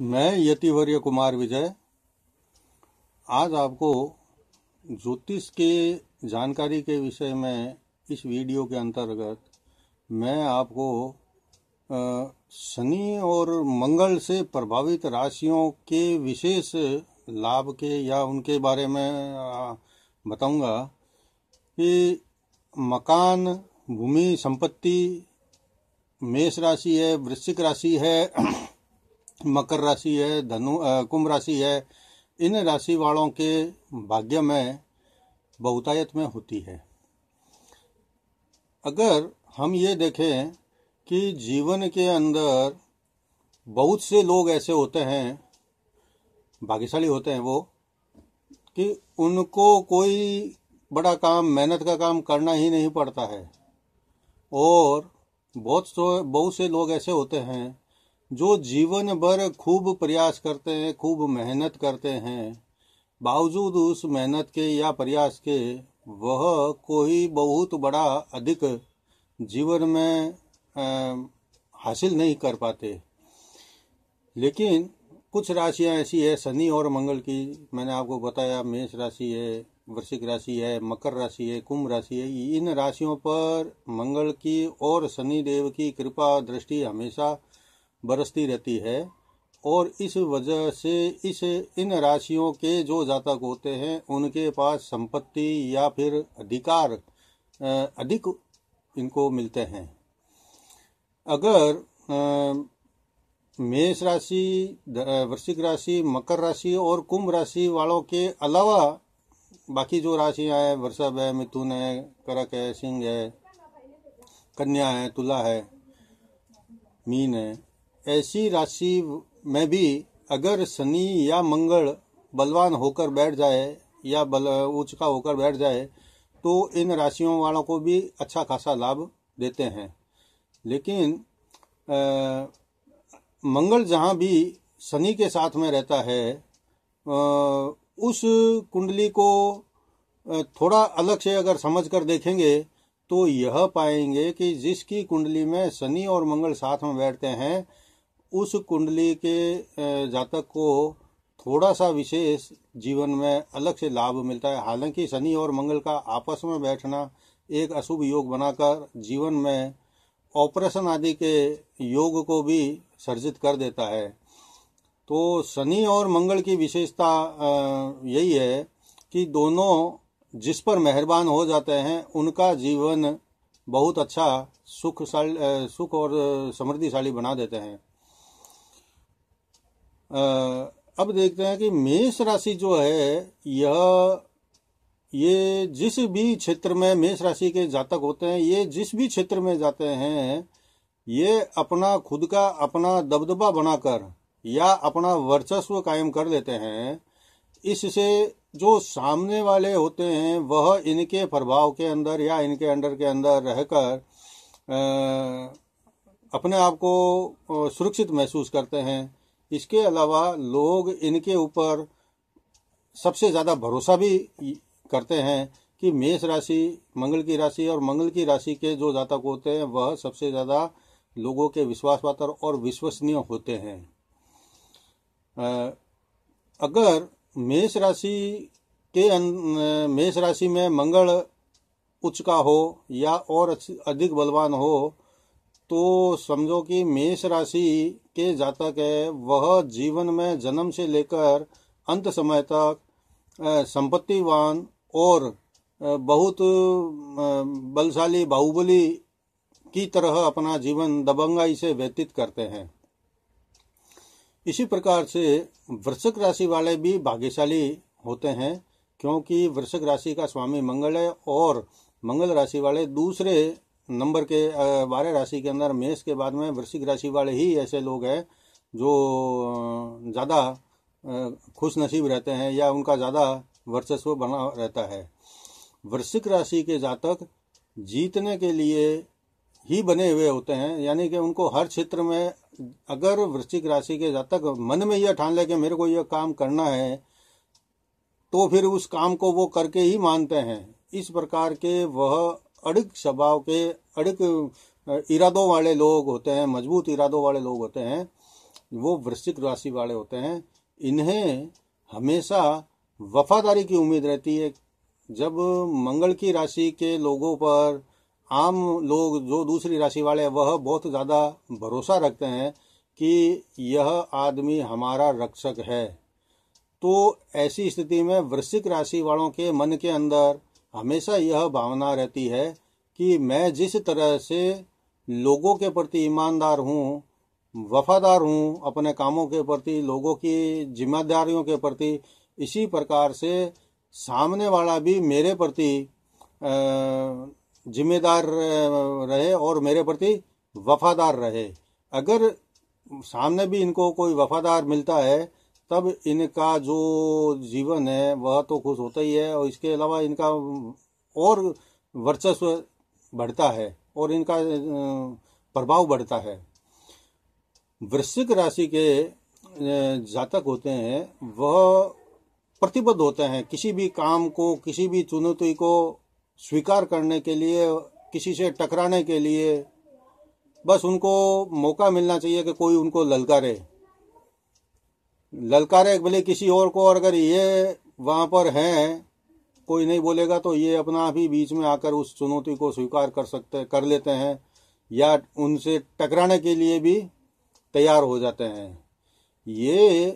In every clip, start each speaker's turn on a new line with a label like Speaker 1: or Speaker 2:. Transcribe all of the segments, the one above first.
Speaker 1: मैं यतिवर्य कुमार विजय आज आपको ज्योतिष के जानकारी के विषय में इस वीडियो के अंतर्गत मैं आपको शनि और मंगल से प्रभावित राशियों के विशेष लाभ के या उनके बारे में बताऊंगा कि मकान भूमि संपत्ति मेष राशि है वृश्चिक राशि है मकर राशि है धनु कुंभ राशि है इन राशि वालों के भाग्य में बहुतायत में होती है अगर हम ये देखें कि जीवन के अंदर बहुत से लोग ऐसे होते हैं भाग्यशाली होते हैं वो कि उनको कोई बड़ा काम मेहनत का काम करना ही नहीं पड़ता है और बहुत बहुत से लोग ऐसे होते हैं जो जीवन भर खूब प्रयास करते हैं खूब मेहनत करते हैं बावजूद उस मेहनत के या प्रयास के वह कोई बहुत बड़ा अधिक जीवन में आ, हासिल नहीं कर पाते लेकिन कुछ राशियां ऐसी है शनि और मंगल की मैंने आपको बताया मेष राशि है वृश्चिक राशि है मकर राशि है कुंभ राशि है इन राशियों पर मंगल की और शनि देव की कृपा दृष्टि हमेशा बरसती रहती है और इस वजह से इस इन राशियों के जो जातक होते हैं उनके पास संपत्ति या फिर अधिकार अधिक इनको मिलते हैं अगर मेष राशि वृश्चिक राशि मकर राशि और कुंभ राशि वालों के अलावा बाकी जो राशियां हैं वृषभ है मिथुन है करक है सिंह है कन्या है तुला है मीन है ऐसी राशि में भी अगर शनि या मंगल बलवान होकर बैठ जाए या बल ऊंचका होकर बैठ जाए तो इन राशियों वालों को भी अच्छा खासा लाभ देते हैं लेकिन आ, मंगल जहाँ भी शनि के साथ में रहता है आ, उस कुंडली को थोड़ा अलग से अगर समझ कर देखेंगे तो यह पाएंगे कि जिसकी कुंडली में शनि और मंगल साथ में बैठते हैं उस कुंडली के जातक को थोड़ा सा विशेष जीवन में अलग से लाभ मिलता है हालांकि शनि और मंगल का आपस में बैठना एक अशुभ योग बनाकर जीवन में ऑपरेशन आदि के योग को भी सर्जित कर देता है तो शनि और मंगल की विशेषता यही है कि दोनों जिस पर मेहरबान हो जाते हैं उनका जीवन बहुत अच्छा सुख सुख और समृद्धिशाली बना देते हैं अब देखते हैं कि मेष राशि जो है यह ये जिस भी क्षेत्र में मेष राशि के जातक होते हैं ये जिस भी क्षेत्र में जाते हैं ये अपना खुद का अपना दबदबा बनाकर या अपना वर्चस्व कायम कर लेते हैं इससे जो सामने वाले होते हैं वह इनके प्रभाव के अंदर या इनके अंडर के अंदर रहकर अपने आप को सुरक्षित महसूस करते हैं इसके अलावा लोग इनके ऊपर सबसे ज़्यादा भरोसा भी करते हैं कि मेष राशि मंगल की राशि और मंगल की राशि के जो जातक होते हैं वह सबसे ज़्यादा लोगों के विश्वास पात्र और विश्वसनीय होते हैं अगर मेष राशि के मेष राशि में मंगल उच्च का हो या और अधिक बलवान हो तो समझो कि मेष राशि के जातक है वह जीवन में जन्म से लेकर अंत समय तक संपत्तिवान और बहुत बलशाली बाहुबली की तरह अपना जीवन दबंगाई से व्यतीत करते हैं इसी प्रकार से वृषक राशि वाले भी भाग्यशाली होते हैं क्योंकि वृषक राशि का स्वामी मंगल है और मंगल राशि वाले दूसरे नंबर के बारह राशि के अंदर मेष के बाद में वृश्चिक राशि वाले ही ऐसे लोग हैं जो ज़्यादा खुश नसीब रहते हैं या उनका ज़्यादा वर्चस्व बना रहता है वृश्चिक राशि के जातक जीतने के लिए ही बने हुए होते हैं यानी कि उनको हर क्षेत्र में अगर वृश्चिक राशि के जातक मन में यह ठान ले कि मेरे को यह काम करना है तो फिर उस काम को वो करके ही मानते हैं इस प्रकार के वह अड़क स्वभाव के अड़क इरादों वाले लोग होते हैं मजबूत इरादों वाले लोग होते हैं वो वृश्चिक राशि वाले होते हैं इन्हें हमेशा वफादारी की उम्मीद रहती है जब मंगल की राशि के लोगों पर आम लोग जो दूसरी राशि वाले वह बहुत ज़्यादा भरोसा रखते हैं कि यह आदमी हमारा रक्षक है तो ऐसी स्थिति में वृश्चिक राशि वालों के मन के अंदर हमेशा यह भावना रहती है कि मैं जिस तरह से लोगों के प्रति ईमानदार हूँ वफादार हूँ अपने कामों के प्रति लोगों की जिम्मेदारियों के प्रति इसी प्रकार से सामने वाला भी मेरे प्रति जिम्मेदार रहे और मेरे प्रति वफादार रहे अगर सामने भी इनको कोई वफादार मिलता है तब इनका जो जीवन है वह तो खुश होता ही है और इसके अलावा इनका और वर्चस्व बढ़ता है और इनका प्रभाव बढ़ता है वृश्चिक राशि के जातक होते हैं वह प्रतिबद्ध होते हैं किसी भी काम को किसी भी चुनौती को स्वीकार करने के लिए किसी से टकराने के लिए बस उनको मौका मिलना चाहिए कि कोई उनको ललकारे ललकारे भले किसी और को और अगर ये वहां पर है कोई नहीं बोलेगा तो ये अपना भी बीच में आकर उस चुनौती को स्वीकार कर सकते कर लेते हैं या उनसे टकराने के लिए भी तैयार हो जाते हैं ये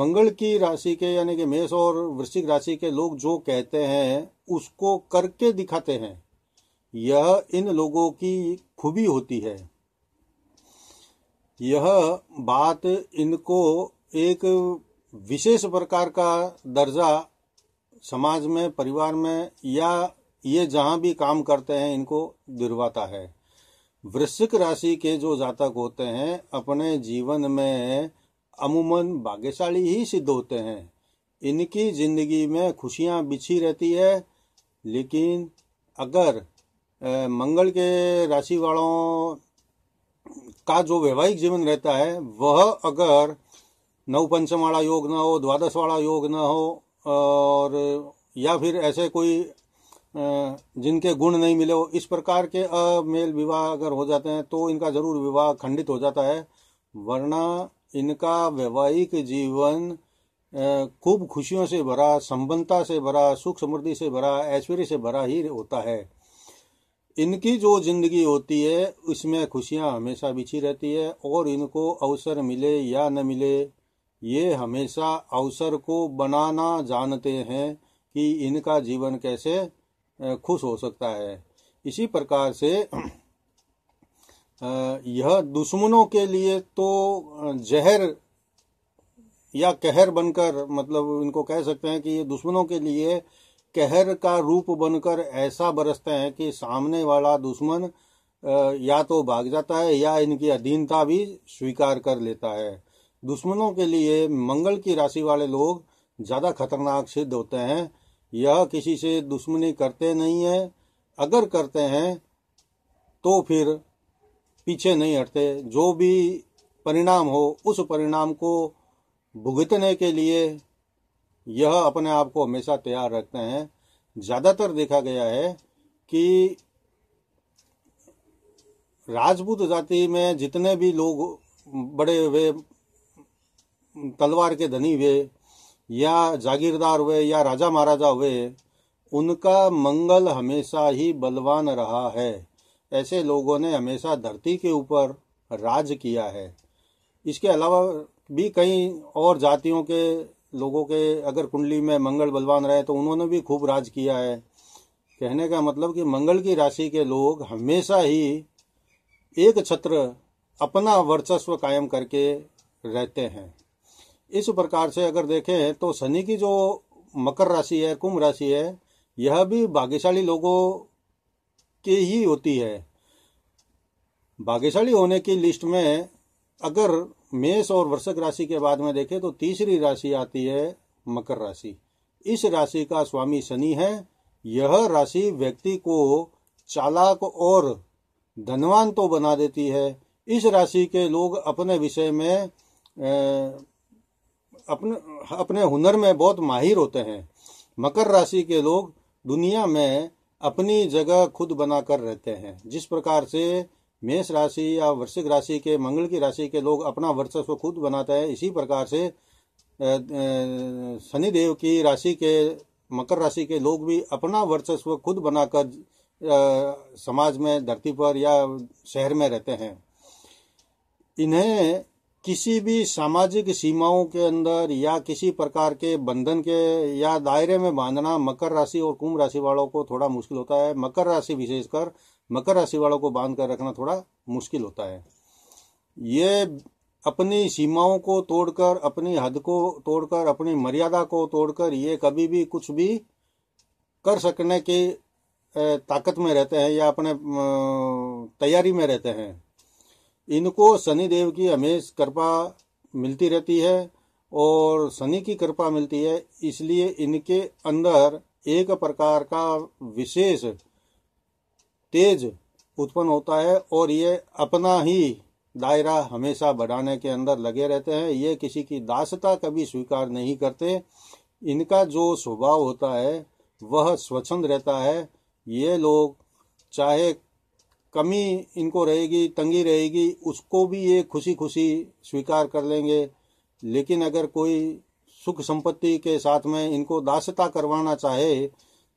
Speaker 1: मंगल की राशि के यानी कि मेष और वृश्चिक राशि के लोग जो कहते हैं उसको करके दिखाते हैं यह इन लोगों की खूबी होती है यह बात इनको एक विशेष प्रकार का दर्जा समाज में परिवार में या ये जहाँ भी काम करते हैं इनको दिलवाता है वृश्चिक राशि के जो जातक होते हैं अपने जीवन में अमूमन भाग्यशाली ही सिद्ध होते हैं इनकी जिंदगी में खुशियाँ बिछी रहती है लेकिन अगर मंगल के राशि वालों का जो वैवाहिक जीवन रहता है वह अगर नव पंचम वाला योग ना हो द्वादश वाला योग ना हो और या फिर ऐसे कोई जिनके गुण नहीं मिले हो इस प्रकार के अमेल विवाह अगर हो जाते हैं तो इनका जरूर विवाह खंडित हो जाता है वरना इनका वैवाहिक जीवन खूब खुशियों से भरा संबंधता से भरा सुख समृद्धि से भरा ऐश्वर्य से भरा ही होता है इनकी जो जिंदगी होती है उसमें खुशियां हमेशा बिछी रहती है और इनको अवसर मिले या न मिले ये हमेशा अवसर को बनाना जानते हैं कि इनका जीवन कैसे खुश हो सकता है इसी प्रकार से यह दुश्मनों के लिए तो जहर या कहर बनकर मतलब इनको कह सकते हैं कि ये दुश्मनों के लिए कहर का रूप बनकर ऐसा बरसते हैं कि सामने वाला दुश्मन या तो भाग जाता है या इनकी अधीनता भी स्वीकार कर लेता है दुश्मनों के लिए मंगल की राशि वाले लोग ज्यादा खतरनाक सिद्ध होते हैं यह किसी से दुश्मनी करते नहीं है अगर करते हैं तो फिर पीछे नहीं हटते जो भी परिणाम हो उस परिणाम को भुगतने के लिए यह अपने आप को हमेशा तैयार रखते हैं ज़्यादातर देखा गया है कि राजपूत जाति में जितने भी लोग बड़े हुए तलवार के धनी हुए या जागीरदार हुए या राजा महाराजा हुए उनका मंगल हमेशा ही बलवान रहा है ऐसे लोगों ने हमेशा धरती के ऊपर राज किया है इसके अलावा भी कई और जातियों के लोगों के अगर कुंडली में मंगल बलवान रहे तो उन्होंने भी खूब राज किया है कहने का मतलब कि मंगल की राशि के लोग हमेशा ही एक छत्र अपना वर्चस्व कायम करके रहते हैं इस प्रकार से अगर देखें तो शनि की जो मकर राशि है कुंभ राशि है यह भी भाग्यशाली लोगों की ही होती है भाग्यशाली होने की लिस्ट में अगर मेष और वृषक राशि के बाद में देखें तो तीसरी राशि आती है मकर राशि इस राशि का स्वामी शनि है यह राशि व्यक्ति को चालाक और धनवान तो बना देती है इस राशि के लोग अपने विषय में अपने अपने हुनर में बहुत माहिर होते हैं मकर राशि के लोग दुनिया में अपनी जगह खुद बनाकर रहते हैं जिस प्रकार से मेष राशि या वृश्चिक राशि के मंगल की राशि के लोग अपना वर्चस्व खुद बनाते हैं इसी प्रकार से शनिदेव की राशि के मकर राशि के लोग भी अपना वर्चस्व खुद बनाकर समाज में धरती पर या शहर में रहते हैं इन्हें किसी भी सामाजिक सीमाओं के अंदर या किसी प्रकार के बंधन के या दायरे में बांधना मकर राशि और कुंभ राशि वालों को थोड़ा मुश्किल होता है मकर राशि विशेषकर मकर राशि वालों को बांध कर रखना थोड़ा मुश्किल होता है ये अपनी सीमाओं को तोड़कर अपनी हद को तोड़कर अपनी मर्यादा को तोड़कर ये कभी भी कुछ भी कर सकने की ताकत में रहते हैं या अपने तैयारी में रहते हैं इनको सनी देव की हमेश कृपा मिलती रहती है और शनि की कृपा मिलती है इसलिए इनके अंदर एक प्रकार का विशेष तेज उत्पन्न होता है और ये अपना ही दायरा हमेशा बढ़ाने के अंदर लगे रहते हैं ये किसी की दासता कभी स्वीकार नहीं करते इनका जो स्वभाव होता है वह स्वच्छंद रहता है ये लोग चाहे कमी इनको रहेगी तंगी रहेगी उसको भी ये खुशी खुशी स्वीकार कर लेंगे लेकिन अगर कोई सुख संपत्ति के साथ में इनको दासता करवाना चाहे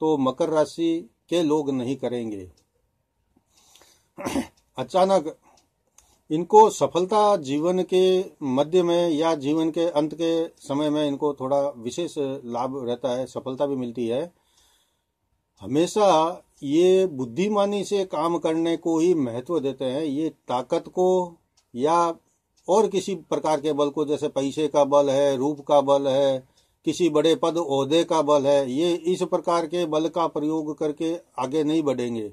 Speaker 1: तो मकर राशि के लोग नहीं करेंगे अचानक इनको सफलता जीवन के मध्य में या जीवन के अंत के समय में इनको थोड़ा विशेष लाभ रहता है सफलता भी मिलती है हमेशा ये बुद्धिमानी से काम करने को ही महत्व देते हैं ये ताकत को या और किसी प्रकार के बल को जैसे पैसे का बल है रूप का बल है किसी बड़े पद ओहदे का बल है ये इस प्रकार के बल का प्रयोग करके आगे नहीं बढ़ेंगे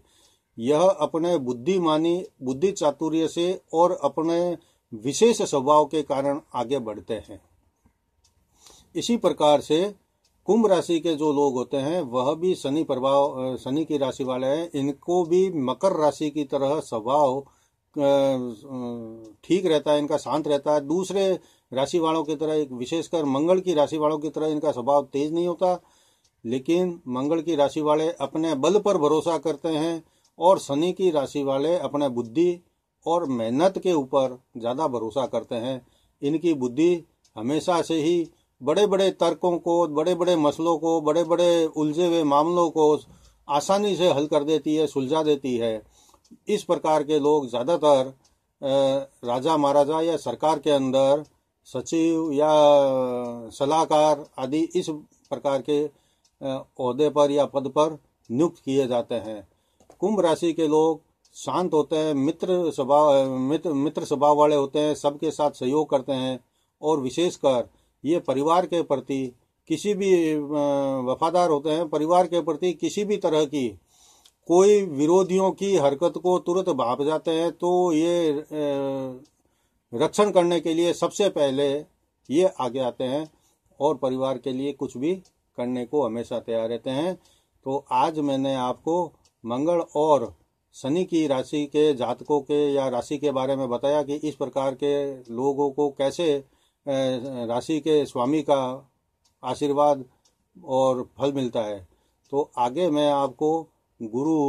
Speaker 1: यह अपने बुद्धिमानी बुद्धि चातुर्य से और अपने विशेष स्वभाव के कारण आगे बढ़ते हैं इसी प्रकार से कुंभ राशि के जो लोग होते हैं वह भी शनि प्रभाव शनि की राशि वाले हैं इनको भी मकर राशि की तरह स्वभाव ठीक रहता है इनका शांत रहता है दूसरे राशि वालों की तरह एक विशेषकर मंगल की राशि वालों की तरह इनका स्वभाव तेज नहीं होता लेकिन मंगल की राशि वाले अपने बल पर भरोसा करते हैं और शनि की राशि वाले अपने बुद्धि और मेहनत के ऊपर ज़्यादा भरोसा करते हैं इनकी बुद्धि हमेशा से ही बड़े बड़े तर्कों को बड़े बड़े मसलों को बड़े बड़े उलझे हुए मामलों को आसानी से हल कर देती है सुलझा देती है इस प्रकार के लोग ज़्यादातर राजा महाराजा या सरकार के अंदर सचिव या सलाहकार आदि इस प्रकार के अहदे पर या पद पर नियुक्त किए जाते हैं कुंभ राशि के लोग शांत होते हैं मित्र स्वभाव मित्र मित्र स्वभाव वाले होते हैं सबके साथ सहयोग करते हैं और विशेषकर ये परिवार के प्रति किसी भी वफादार होते हैं परिवार के प्रति किसी भी तरह की कोई विरोधियों की हरकत को तुरंत भाप जाते हैं तो ये रक्षण करने के लिए सबसे पहले ये आगे आते हैं और परिवार के लिए कुछ भी करने को हमेशा तैयार रहते हैं तो आज मैंने आपको मंगल और शनि की राशि के जातकों के या राशि के बारे में बताया कि इस प्रकार के लोगों को कैसे राशि के स्वामी का आशीर्वाद और फल मिलता है तो आगे मैं आपको गुरु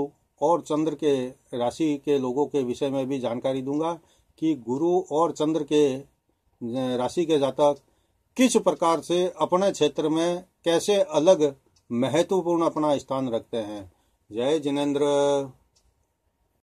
Speaker 1: और चंद्र के राशि के लोगों के विषय में भी जानकारी दूंगा कि गुरु और चंद्र के राशि के जातक किस प्रकार से अपने क्षेत्र में कैसे अलग महत्वपूर्ण अपना स्थान रखते हैं जय जिनेन्द्र